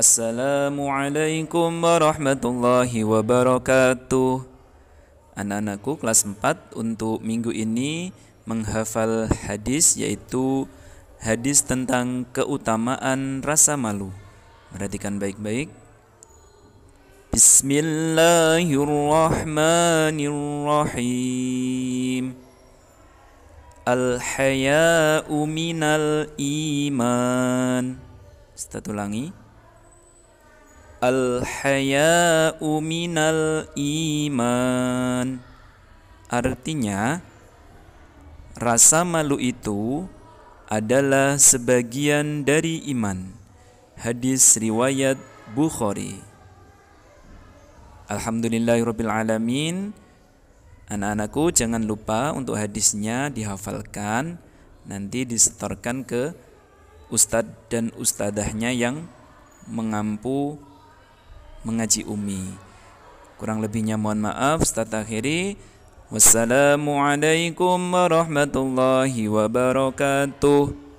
Assalamualaikum warahmatullahi wabarakatuh Anak-anakku kelas 4 untuk minggu ini menghafal hadis yaitu hadis tentang keutamaan rasa malu Perhatikan baik-baik Bismillahirrahmanirrahim Al-haya'u minal iman Satu ulangi Al-haya'u minal iman Artinya Rasa malu itu adalah sebagian dari iman Hadis riwayat Bukhari Alhamdulillahirrabbilalamin Anak-anakku jangan lupa untuk hadisnya dihafalkan Nanti disetorkan ke ustadz dan ustadahnya yang mengampu mengaji Umi. Kurang lebihnya mohon maaf, start akhiri. Wassalamualaikum warahmatullahi wabarakatuh.